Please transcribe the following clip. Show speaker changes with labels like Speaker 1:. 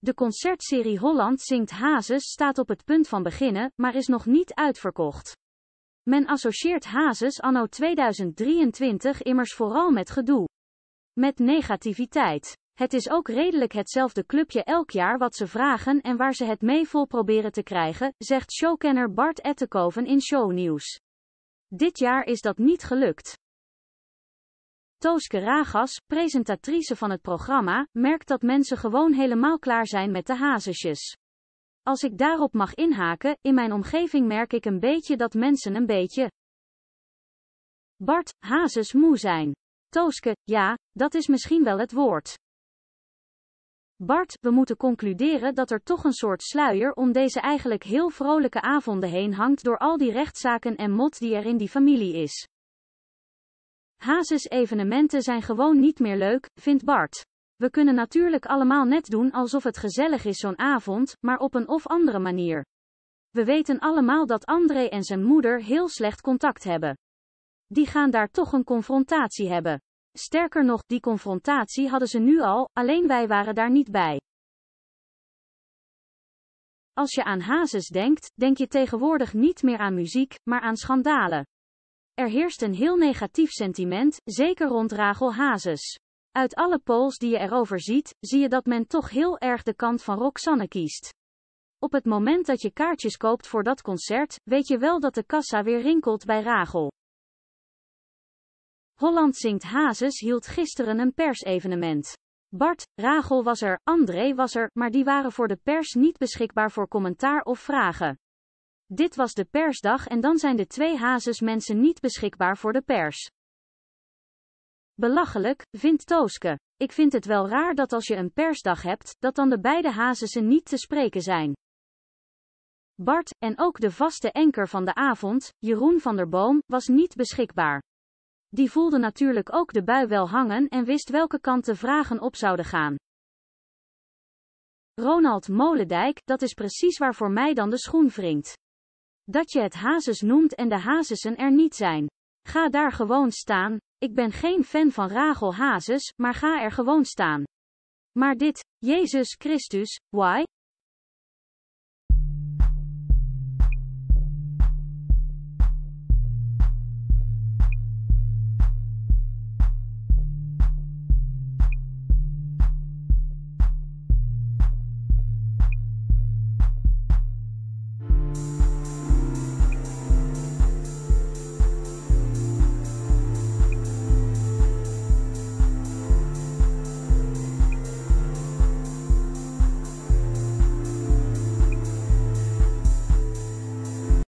Speaker 1: De concertserie Holland zingt Hazes staat op het punt van beginnen, maar is nog niet uitverkocht. Men associeert Hazes anno 2023 immers vooral met gedoe. Met negativiteit. Het is ook redelijk hetzelfde clubje elk jaar wat ze vragen en waar ze het mee vol proberen te krijgen, zegt showkenner Bart Ettekoven in Shownieuws. Dit jaar is dat niet gelukt. Tooske Ragas, presentatrice van het programma, merkt dat mensen gewoon helemaal klaar zijn met de hazesjes. Als ik daarop mag inhaken, in mijn omgeving merk ik een beetje dat mensen een beetje Bart, hazes moe zijn. Tooske, ja, dat is misschien wel het woord. Bart, we moeten concluderen dat er toch een soort sluier om deze eigenlijk heel vrolijke avonden heen hangt door al die rechtszaken en mot die er in die familie is. Hazes evenementen zijn gewoon niet meer leuk, vindt Bart. We kunnen natuurlijk allemaal net doen alsof het gezellig is zo'n avond, maar op een of andere manier. We weten allemaal dat André en zijn moeder heel slecht contact hebben. Die gaan daar toch een confrontatie hebben. Sterker nog, die confrontatie hadden ze nu al, alleen wij waren daar niet bij. Als je aan Hazes denkt, denk je tegenwoordig niet meer aan muziek, maar aan schandalen. Er heerst een heel negatief sentiment, zeker rond Ragel Hazes. Uit alle polls die je erover ziet, zie je dat men toch heel erg de kant van Roxanne kiest. Op het moment dat je kaartjes koopt voor dat concert, weet je wel dat de kassa weer rinkelt bij Ragel. Holland Zingt Hazes hield gisteren een persevenement. Bart, Ragel was er, André was er, maar die waren voor de pers niet beschikbaar voor commentaar of vragen. Dit was de persdag en dan zijn de twee hazes mensen niet beschikbaar voor de pers. Belachelijk, vindt Tooske. Ik vind het wel raar dat als je een persdag hebt, dat dan de beide hazesen niet te spreken zijn. Bart, en ook de vaste enker van de avond, Jeroen van der Boom, was niet beschikbaar. Die voelde natuurlijk ook de bui wel hangen en wist welke kant de vragen op zouden gaan. Ronald Molendijk, dat is precies waar voor mij dan de schoen wringt. Dat je het hazes noemt en de hazesen er niet zijn. Ga daar gewoon staan. Ik ben geen fan van Rachel Hazes, maar ga er gewoon staan. Maar dit, Jezus Christus, why?